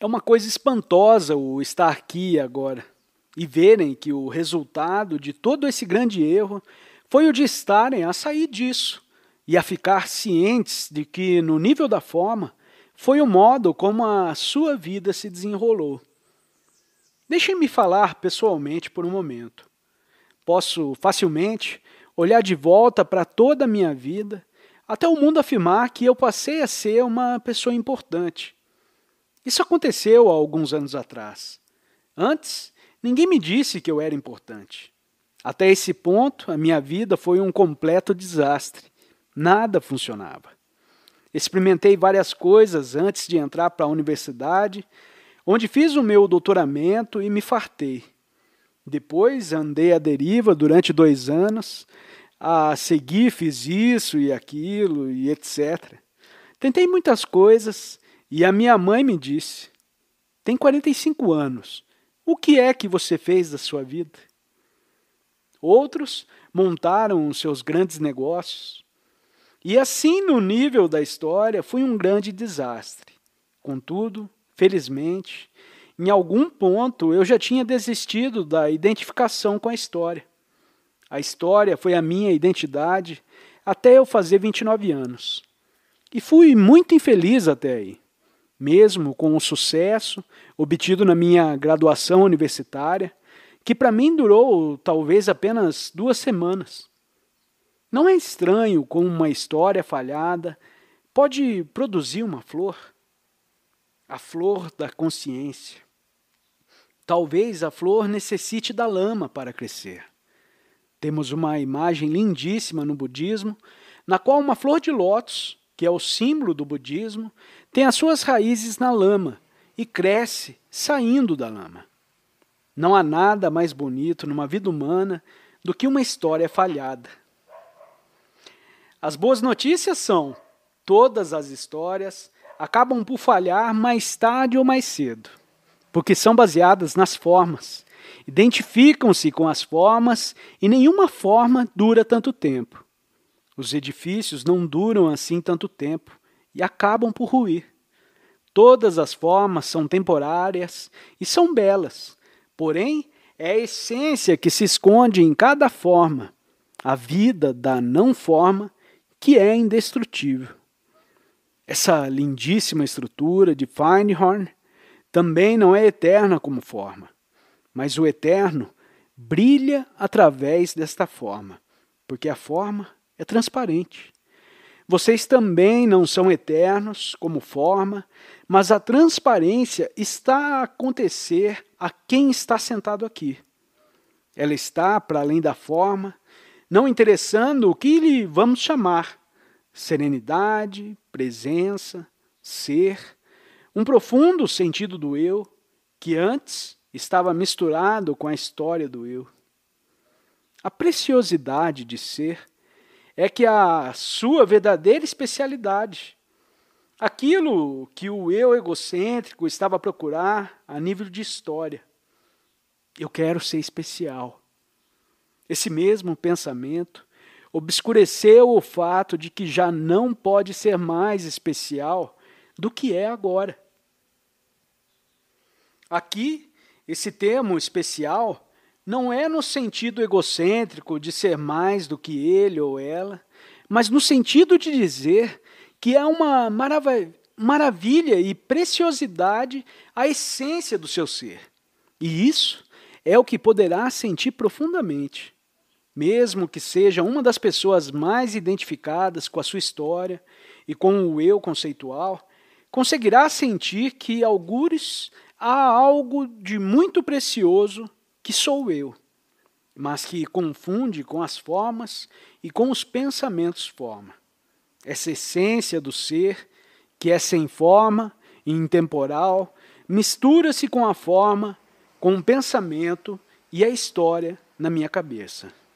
É uma coisa espantosa o estar aqui agora e verem que o resultado de todo esse grande erro foi o de estarem a sair disso e a ficar cientes de que, no nível da forma, foi o modo como a sua vida se desenrolou. Deixem-me falar pessoalmente por um momento. Posso facilmente olhar de volta para toda a minha vida, até o mundo afirmar que eu passei a ser uma pessoa importante, isso aconteceu há alguns anos atrás. Antes, ninguém me disse que eu era importante. Até esse ponto, a minha vida foi um completo desastre. Nada funcionava. Experimentei várias coisas antes de entrar para a universidade, onde fiz o meu doutoramento e me fartei. Depois andei à deriva durante dois anos, a seguir fiz isso e aquilo e etc. Tentei muitas coisas, e a minha mãe me disse: tem 45 anos, o que é que você fez da sua vida? Outros montaram os seus grandes negócios. E assim, no nível da história, foi um grande desastre. Contudo, felizmente, em algum ponto eu já tinha desistido da identificação com a história. A história foi a minha identidade até eu fazer 29 anos. E fui muito infeliz até aí mesmo com o sucesso obtido na minha graduação universitária, que para mim durou talvez apenas duas semanas. Não é estranho como uma história falhada pode produzir uma flor, a flor da consciência. Talvez a flor necessite da lama para crescer. Temos uma imagem lindíssima no budismo, na qual uma flor de lótus que é o símbolo do budismo, tem as suas raízes na lama e cresce saindo da lama. Não há nada mais bonito numa vida humana do que uma história falhada. As boas notícias são: todas as histórias acabam por falhar mais tarde ou mais cedo, porque são baseadas nas formas. Identificam-se com as formas e nenhuma forma dura tanto tempo. Os edifícios não duram assim tanto tempo e acabam por ruir. Todas as formas são temporárias e são belas, porém é a essência que se esconde em cada forma, a vida da não-forma que é indestrutível. Essa lindíssima estrutura de Feinhorn também não é eterna como forma, mas o eterno brilha através desta forma, porque a forma é transparente. Vocês também não são eternos como forma, mas a transparência está a acontecer a quem está sentado aqui. Ela está para além da forma, não interessando o que lhe vamos chamar serenidade, presença, ser, um profundo sentido do eu que antes estava misturado com a história do eu. A preciosidade de ser é que a sua verdadeira especialidade, aquilo que o eu egocêntrico estava a procurar a nível de história. Eu quero ser especial. Esse mesmo pensamento obscureceu o fato de que já não pode ser mais especial do que é agora. Aqui, esse termo especial não é no sentido egocêntrico de ser mais do que ele ou ela, mas no sentido de dizer que é uma marav maravilha e preciosidade a essência do seu ser. E isso é o que poderá sentir profundamente, mesmo que seja uma das pessoas mais identificadas com a sua história e com o eu conceitual, conseguirá sentir que algures há algo de muito precioso que sou eu, mas que confunde com as formas e com os pensamentos forma. Essa essência do ser, que é sem forma e intemporal, mistura-se com a forma, com o pensamento e a história na minha cabeça.